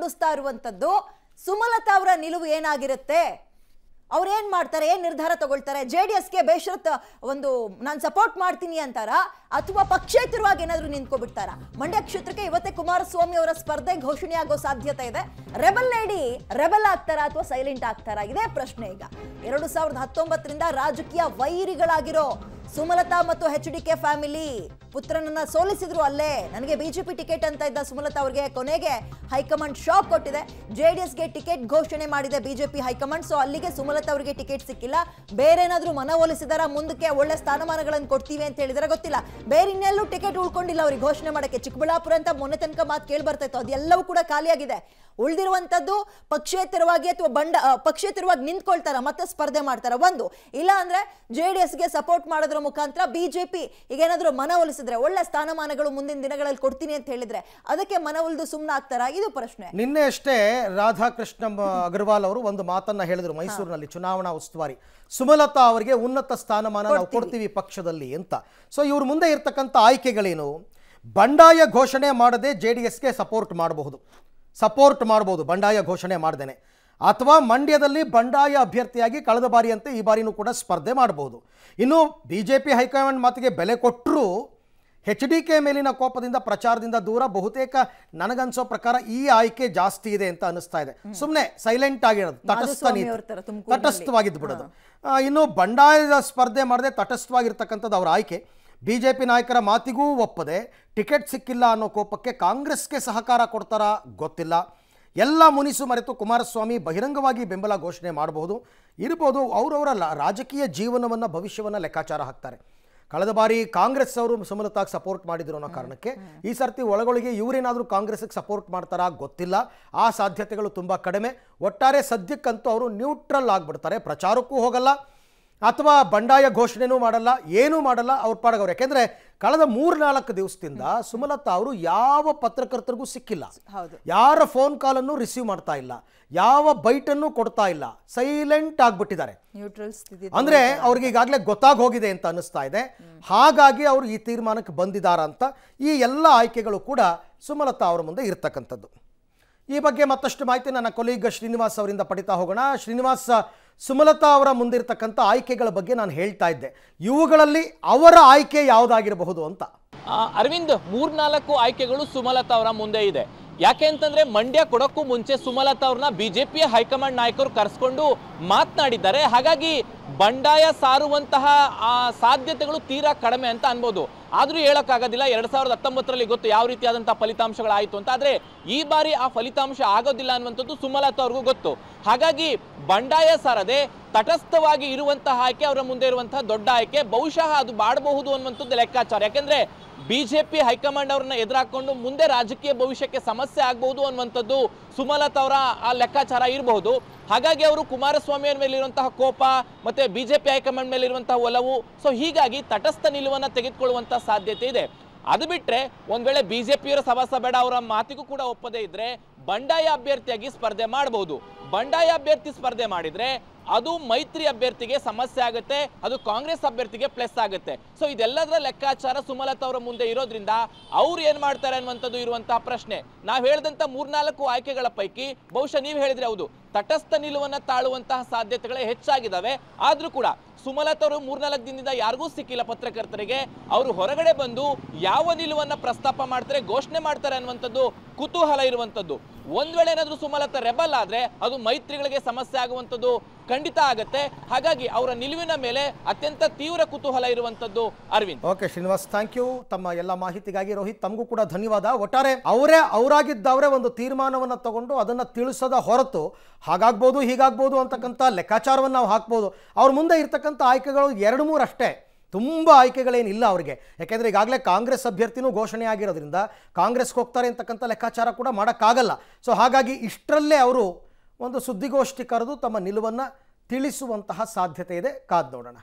ಮೂಡಿಸ್ತಾ ಇರುವಂಥದ್ದು ಸುಮಲತಾ ಅವರ ನಿಲುವು ಏನಾಗಿರುತ್ತೆ ಅವ್ರೇನ್ ಮಾಡ್ತಾರೆ ಏನ್ ನಿರ್ಧಾರ ತಗೊಳ್ತಾರೆ ಜೆ ಡಿ ಎಸ್ಗೆ ಬೇಷರತ್ ಒಂದು ನಾನು ಸಪೋರ್ಟ್ ಮಾಡ್ತೀನಿ ಅಂತಾರ ಅಥವಾ ಪಕ್ಷೇತರವಾಗಿ ಏನಾದರೂ ನಿಂತ್ಕೊಬಿಡ್ತಾರ ಮಂಡ್ಯ ಕ್ಷೇತ್ರಕ್ಕೆ ಇವತ್ತೇ ಕುಮಾರಸ್ವಾಮಿ ಅವರ ಸ್ಪರ್ಧೆ ಘೋಷಣೆ ಆಗೋ ಸಾಧ್ಯತೆ ಇದೆ ರೆಬಲ್ ಲೇಡಿ ರೆಬಲ್ ಆಗ್ತಾರಾ ಅಥವಾ ಸೈಲೆಂಟ್ ಆಗ್ತಾರಾ ಇದೇ ಪ್ರಶ್ನೆ ಈಗ ಎರಡು ಸಾವಿರದ ಹತ್ತೊಂಬತ್ತರಿಂದ ರಾಜಕೀಯ ವೈರಿಗಳಾಗಿರೋ ಸುಮಲತಾ ಮತ್ತು ಎಚ್ ಡಿ ಕೆ ಫ್ಯಾಮಿಲಿ ಪುತ್ರನನ್ನ ಸೋಲಿಸಿದ್ರು ಅಲ್ಲೇ ನನಗೆ ಬಿಜೆಪಿ ಟಿಕೆಟ್ ಅಂತ ಇದ್ದ ಸುಮಲತಾ ಅವರಿಗೆ ಕೊನೆಗೆ ಹೈಕಮಾಂಡ್ ಶಾಕ್ ಕೊಟ್ಟಿದೆ ಜೆಡಿಎಸ್ಗೆ ಟಿಕೆಟ್ ಘೋಷಣೆ ಮಾಡಿದೆ ಬಿಜೆಪಿ ಹೈಕಮಾಂಡ್ ಸೊ ಅಲ್ಲಿಗೆ ಸುಮಲತಾ ಅವರಿಗೆ ಟಿಕೆಟ್ ಸಿಕ್ಕಿಲ್ಲ ಬೇರೆ ಏನಾದರೂ ಮನವೊಲಿಸಿದಾರ ಮುಂದಕ್ಕೆ ಒಳ್ಳೆ ಸ್ಥಾನಮಾನಗಳನ್ನು ಕೊಡ್ತೀವಿ ಅಂತ ಹೇಳಿದರೆ ಗೊತ್ತಿಲ್ಲ ಬೇರೆ ಇನ್ನೆಲ್ಲೂ ಟಿಕೆಟ್ ಉಳ್ಕೊಂಡಿಲ್ಲ ಅವ್ರಿಗೆ ಘೋಷಣೆ ಮಾಡಕ್ಕೆ ಚಿಕ್ಕಬಳ್ಳಾಪುರ ಅಂತ ಮೊನ್ನೆ ತನಕ ಮಾತು ಕೇಳಿ ಬರ್ತಾ ಇತ್ತು ಅದೆಲ್ಲವೂ ಕೂಡ ಖಾಲಿಯಾಗಿದೆ ಉಳಿದಿರುವಂತದ್ದು ಪಕ್ಷೇತರವಾಗಿ ಅಥವಾ ಬಂಡ ಪಕ್ಷೇತರವಾಗಿ ನಿಂತ್ಕೊಳ್ತಾರ ಮತ್ತೆ ಸ್ಪರ್ಧೆ ಮಾಡ್ತಾರ ಒಂದು ಇಲ್ಲ ಅಂದ್ರೆ ಜೆಡಿಎಸ್ಗೆ ಸಪೋರ್ಟ್ ಮಾಡೋದ್ರ ಮುಖಾಂತರ ಬಿಜೆಪಿ ಈಗೇನಾದ್ರೂ ಮನವೊಲಿಸಿ ಗಮನಿಸಿದ್ರೆ ಒಳ್ಳೆ ಸ್ಥಾನಮಾನಗಳು ಮುಂದಿನ ದಿನಗಳಲ್ಲಿ ಕೊಡ್ತೀನಿ ಅಂತ ಹೇಳಿದ್ರೆ ಅದಕ್ಕೆ ಮನವೊಲ್ದು ಸುಮ್ಮನೆ ಇದು ಪ್ರಶ್ನೆ ನಿನ್ನೆ ಅಷ್ಟೇ ರಾಧಾಕೃಷ್ಣ ಅಗರ್ವಾಲ್ ಅವರು ಒಂದು ಮಾತನ್ನ ಹೇಳಿದ್ರು ಮೈಸೂರಿನಲ್ಲಿ ಚುನಾವಣಾ ಉಸ್ತುವಾರಿ ಸುಮಲತಾ ಅವರಿಗೆ ಉನ್ನತ ಸ್ಥಾನಮಾನ ನಾವು ಕೊಡ್ತೀವಿ ಪಕ್ಷದಲ್ಲಿ ಅಂತ ಸೊ ಇವ್ರ ಮುಂದೆ ಇರ್ತಕ್ಕಂಥ ಆಯ್ಕೆಗಳೇನು ಬಂಡಾಯ ಘೋಷಣೆ ಮಾಡದೆ ಜೆ ಡಿ ಎಸ್ಗೆ ಸಪೋರ್ಟ್ ಮಾಡಬಹುದು ಸಪೋರ್ಟ್ ಮಾಡಬಹುದು ಬಂಡಾಯ ಘೋಷಣೆ ಮಾಡ್ದೇನೆ ಅಥವಾ ಮಂಡ್ಯದಲ್ಲಿ ಬಂಡಾಯ ಅಭ್ಯರ್ಥಿಯಾಗಿ ಕಳೆದ ಬಾರಿಯಂತೆ ಈ ಬಾರಿನೂ ಕೂಡ ಸ್ಪರ್ಧೆ ಮಾಡಬಹುದು ಇನ್ನು ಬಿ ಜೆ ಪಿ ಹೈಕಮಾಂಡ್ ಮಾತಿಗೆ ಬೆಲೆ ಕೊಟ್ಟರೂ ಎಚ್ ಡಿ ಕೆ ಮೇಲಿನ ಕೋಪದಿಂದ ಪ್ರಚಾರದಿಂದ ದೂರ ಬಹುತೇಕ ನನಗನ್ಸೋ ಪ್ರಕಾರ ಈ ಆಯ್ಕೆ ಜಾಸ್ತಿ ಇದೆ ಅಂತ ಅನಿಸ್ತಾ ಇದೆ ಸುಮ್ಮನೆ ಸೈಲೆಂಟ್ ಆಗಿರೋದು ತಟಸ್ಥ ತಟಸ್ಥವಾಗಿದ್ದು ಬಿಡೋದು ಇನ್ನು ಬಂಡಾಯದ ಸ್ಪರ್ಧೆ ಮಾಡದೆ ತಟಸ್ಥವಾಗಿರ್ತಕ್ಕಂಥದ್ದು ಅವರ ಆಯ್ಕೆ ಬಿಜೆಪಿ ನಾಯಕರ ಮಾತಿಗೂ ಒಪ್ಪದೆ ಟಿಕೆಟ್ ಸಿಕ್ಕಿಲ್ಲ ಅನ್ನೋ ಕೋಪಕ್ಕೆ ಕಾಂಗ್ರೆಸ್ಗೆ ಸಹಕಾರ ಕೊಡ್ತಾರಾ ಗೊತ್ತಿಲ್ಲ ಎಲ್ಲ ಮುನಿಸು ಮರೆತು ಕುಮಾರಸ್ವಾಮಿ ಬಹಿರಂಗವಾಗಿ ಬೆಂಬಲ ಘೋಷಣೆ ಮಾಡಬಹುದು ಇರ್ಬೋದು ಅವರವರ ರಾಜಕೀಯ ಜೀವನವನ್ನ ಭವಿಷ್ಯವನ್ನು ಲೆಕ್ಕಾಚಾರ ಹಾಕ್ತಾರೆ ಕಳೆದ ಬಾರಿ ಕಾಂಗ್ರೆಸ್ ಅವರು ಸುಮಲತಾಗಿ ಸಪೋರ್ಟ್ ಮಾಡಿದ್ರು ಅನ್ನೋ ಕಾರಣಕ್ಕೆ ಈ ಸರ್ತಿ ಒಳಗೊಳಗೆ ಇವರೇನಾದರೂ ಕಾಂಗ್ರೆಸ್ಗೆ ಸಪೋರ್ಟ್ ಮಾಡ್ತಾರಾ ಗೊತ್ತಿಲ್ಲ ಆ ಸಾಧ್ಯತೆಗಳು ತುಂಬ ಕಡಿಮೆ ಒಟ್ಟಾರೆ ಸದ್ಯಕ್ಕಂತೂ ಅವರು ನ್ಯೂಟ್ರಲ್ ಆಗಿಬಿಡ್ತಾರೆ ಪ್ರಚಾರಕ್ಕೂ ಹೋಗಲ್ಲ ಅಥವಾ ಬಂಡಾಯ ಘೋಷಣೆನೂ ಮಾಡಲ್ಲ ಏನೂ ಮಾಡಲ್ಲ ಅವ್ರ ಪಾಡಗವ್ರು ಯಾಕೆಂದ್ರೆ ಕಳೆದ ಮೂರು ನಾಲ್ಕು ದಿವಸದಿಂದ ಸುಮಲತಾ ಅವರು ಯಾವ ಪತ್ರಕರ್ತರಿಗೂ ಸಿಕ್ಕಿಲ್ಲ ಯಾರ ಫೋನ್ ಕಾಲ್ ಅನ್ನು ರಿಸೀವ್ ಮಾಡ್ತಾ ಇಲ್ಲ ಯಾವ ಬೈಟ್ ಅನ್ನು ಕೊಡ್ತಾ ಇಲ್ಲ ಸೈಲೆಂಟ್ ಆಗಿಬಿಟ್ಟಿದ್ದಾರೆ ಅಂದ್ರೆ ಅವ್ರಿಗೆ ಈಗಾಗಲೇ ಗೊತ್ತಾಗೋಗಿದೆ ಅಂತ ಅನ್ನಿಸ್ತಾ ಇದೆ ಹಾಗಾಗಿ ಅವರು ಈ ತೀರ್ಮಾನಕ್ಕೆ ಬಂದಿದ್ದಾರ ಅಂತ ಈ ಎಲ್ಲ ಆಯ್ಕೆಗಳು ಕೂಡ ಸುಮಲತಾ ಅವರ ಮುಂದೆ ಇರ್ತಕ್ಕಂಥದ್ದು ಈ ಬಗ್ಗೆ ಮತ್ತಷ್ಟು ಮಾಹಿತಿ ನನ್ನ ಕೊಲೀಗ ಶ್ರೀನಿವಾಸ್ ಅವರಿಂದ ಪಡಿತಾ ಹೋಗೋಣ ಶ್ರೀನಿವಾಸ್ ಸುಮಲತಾ ಅವರ ಮುಂದಿರತಕ್ಕಂಥ ಆಯ್ಕೆಗಳ ಬಗ್ಗೆ ನಾನು ಹೇಳ್ತಾ ಇದ್ದೆ ಇವುಗಳಲ್ಲಿ ಅವರ ಆಯ್ಕೆ ಯಾವುದಾಗಿರಬಹುದು ಅಂತ ಅರವಿಂದ್ ಮೂರ್ನಾಲ್ಕು ಆಯ್ಕೆಗಳು ಸುಮಲತಾ ಅವರ ಮುಂದೆ ಇದೆ ಯಾಕೆ ಅಂತಂದ್ರೆ ಮಂಡ್ಯ ಕೊಡೋಕ್ಕೂ ಮುಂಚೆ ಸುಮಲತಾ ಅವ್ರನ್ನ ಬಿಜೆಪಿ ಹೈಕಮಾಂಡ್ ನಾಯಕರು ಕರೆಸ್ಕೊಂಡು ಮಾತನಾಡಿದ್ದಾರೆ ಹಾಗಾಗಿ ಬಂಡಾಯ ಸಾರುವಂತಹ ಆ ಸಾಧ್ಯತೆಗಳು ತೀರಾ ಕಡಿಮೆ ಅಂತ ಅನ್ಬೋದು ಆದರೂ ಹೇಳೋಕ್ಕಾಗೋದಿಲ್ಲ ಎರಡ್ ಸಾವಿರದ ಹತ್ತೊಂಬತ್ತರಲ್ಲಿ ಗೊತ್ತು ಯಾವ ರೀತಿಯಾದಂಥ ಫಲಿತಾಂಶಗಳಾಯಿತು ಅಂತ ಆದ್ರೆ ಈ ಬಾರಿ ಆ ಫಲಿತಾಂಶ ಆಗೋದಿಲ್ಲ ಅನ್ನುವಂಥದ್ದು ಸುಮಲತಾ ಅವ್ರಿಗೂ ಗೊತ್ತು ಹಾಗಾಗಿ ಬಂಡಾಯ ಸಾರದೆ ತಟಸ್ಥವಾಗಿ ಇರುವಂತಹ ಆಯ್ಕೆ ಅವರ ಮುಂದೆ ಇರುವಂತಹ ದೊಡ್ಡ ಆಯ್ಕೆ ಬಹುಶಃ ಅದು ಮಾಡಬಹುದು ಅನ್ನುವಂಥದ್ದು ಲೆಕ್ಕಾಚಾರ ಯಾಕೆಂದ್ರೆ ಬಿಜೆಪಿ ಹೈಕಮಾಂಡ್ ಅವ್ರನ್ನ ಎದುರಾಕೊಂಡು ಮುಂದೆ ರಾಜಕೀಯ ಭವಿಷ್ಯಕ್ಕೆ ಸಮಸ್ಯೆ ಆಗಬಹುದು ಅನ್ನುವಂಥದ್ದು ಸುಮಲತಾ ಅವರ ಆ ಲೆಕ್ಕಾಚಾರ ಇರಬಹುದು ಹಾಗಾಗಿ ಅವರು ಕುಮಾರಸ್ವಾಮಿ ಅವರ ಮೇಲೆ ಇರುವಂತಹ ಕೋಪ ಮತ್ತೆ ಬಿಜೆಪಿ ಹೈಕಮಾಂಡ್ ಮೇಲೆ ಇರುವಂತಹ ಒಲವು ಸೊ ಹೀಗಾಗಿ ತಟಸ್ಥ ನಿಲುವನ್ನು ತೆಗೆದುಕೊಳ್ಳುವಂತಹ ಸಾಧ್ಯತೆ ಇದೆ ಅದು ಬಿಟ್ಟರೆ ಒಂದ್ ವೇಳೆ ಬಿಜೆಪಿಯವರ ಸಭಾಸ ಬೇಡ ಅವರ ಮಾತಿಗೂ ಕೂಡ ಒಪ್ಪದೇ ಇದ್ರೆ ಬಂಡಾಯ ಅಭ್ಯರ್ಥಿಯಾಗಿ ಸ್ಪರ್ಧೆ ಮಾಡಬಹುದು ಬಂಡಾಯ ಅಭ್ಯರ್ಥಿ ಸ್ಪರ್ಧೆ ಮಾಡಿದ್ರೆ ಅದು ಮೈತ್ರಿ ಅಭ್ಯರ್ಥಿಗೆ ಸಮಸ್ಯೆ ಆಗುತ್ತೆ ಅದು ಕಾಂಗ್ರೆಸ್ ಅಭ್ಯರ್ಥಿಗೆ ಪ್ಲಸ್ ಆಗುತ್ತೆ ಸೊ ಇದೆಲ್ಲದರ ಲೆಕ್ಕಾಚಾರ ಸುಮಲತಾ ಅವರ ಮುಂದೆ ಇರೋದ್ರಿಂದ ಅವ್ರು ಏನ್ ಮಾಡ್ತಾರೆ ಅನ್ನುವಂಥದ್ದು ಇರುವಂತಹ ಪ್ರಶ್ನೆ ನಾವು ಹೇಳಿದಂತ ಮೂರ್ನಾಲ್ಕು ಆಯ್ಕೆಗಳ ಪೈಕಿ ಬಹುಶಃ ನೀವು ಹೇಳಿದ್ರೆ ಹೌದು ತಟಸ್ಥ ನಿಲುವನ್ನ ತಾಳುವಂತಹ ಸಾಧ್ಯತೆಗಳೇ ಹೆಚ್ಚಾಗಿದ್ದಾವೆ ಆದ್ರೂ ಕೂಡ ಸುಮಲತಾ ಅವರು ಮೂರ್ನಾಲ್ಕು ದಿನದಿಂದ ಯಾರಿಗೂ ಸಿಕ್ಕಿಲ್ಲ ಪತ್ರಕರ್ತರಿಗೆ ಅವರು ಹೊರಗಡೆ ಬಂದು ಯಾವ ನಿಲುವನ್ನ ಪ್ರಸ್ತಾಪ ಮಾಡ್ತಾರೆ ಘೋಷಣೆ ಮಾಡ್ತಾರೆ ಅನ್ನುವಂಥದ್ದು ಕುತೂಹಲ ಇರುವಂಥದ್ದು ಒಂದ್ ವೇಳೆ ಏನಾದ್ರೂ ಸುಮಲತಾ ರೆಬಲ್ ಆದ್ರೆ ಅದು ಮೈತ್ರಿಗಳಿಗೆ ಸಮಸ್ಯೆ ಆಗುವಂಥದ್ದು ಖಂಡಿತ ಆಗತ್ತೆ ಹಾಗಾಗಿ ಅವರ ನಿಲುವಿನ ಮೇಲೆ ಅತ್ಯಂತ ತೀವ್ರ ಕುತೂಹಲ ಇರುವಂತದ್ದು Arvind okay Srinivas thank you ತಮ್ಮ ಎಲ್ಲ ಮಾಹಿತಿಗಾಗಿ ರೋಹಿತ್ ತಮಗೂ ಕೂಡ ಧನ್ಯವಾದ ಒಟ್ಟಾರೆ ಅವರೇ ಅವರಾಗಿದ್ದವರೇ ಒಂದು ತೀರ್ಮಾನವನ್ನು ತಗೊಂಡು ಅದನ್ನು ತಿಳಿಸದ ಹೊರತು ಹಾಗಾಗ್ಬೋದು ಹೀಗಾಗ್ಬೋದು ಅಂತಕ್ಕಂಥ ಲೆಕ್ಕಾಚಾರವನ್ನು ನಾವು ಹಾಕ್ಬೋದು ಅವ್ರ ಮುಂದೆ ಇರ್ತಕ್ಕಂಥ ಆಯ್ಕೆಗಳು ಎರಡು ಮೂರು ಅಷ್ಟೇ ತುಂಬ ಆಯ್ಕೆಗಳೇನಿಲ್ಲ ಅವರಿಗೆ ಯಾಕೆಂದರೆ ಈಗಾಗಲೇ ಕಾಂಗ್ರೆಸ್ ಅಭ್ಯರ್ಥಿನೂ ಘೋಷಣೆ ಆಗಿರೋದ್ರಿಂದ ಕಾಂಗ್ರೆಸ್ಗೆ ಹೋಗ್ತಾರೆ ಅಂತಕ್ಕಂಥ ಲೆಕ್ಕಾಚಾರ ಕೂಡ ಮಾಡೋಕ್ಕಾಗಲ್ಲ ಸೊ ಹಾಗಾಗಿ ಇಷ್ಟರಲ್ಲೇ ಅವರು ಒಂದು ಸುದ್ದಿಗೋಷ್ಠಿ ಕರೆದು ತಮ್ಮ ನಿಲುವನ್ನು ತಿಳಿಸುವಂತಹ ಸಾಧ್ಯತೆ ಇದೆ ಕಾದ್ ನೋಡೋಣ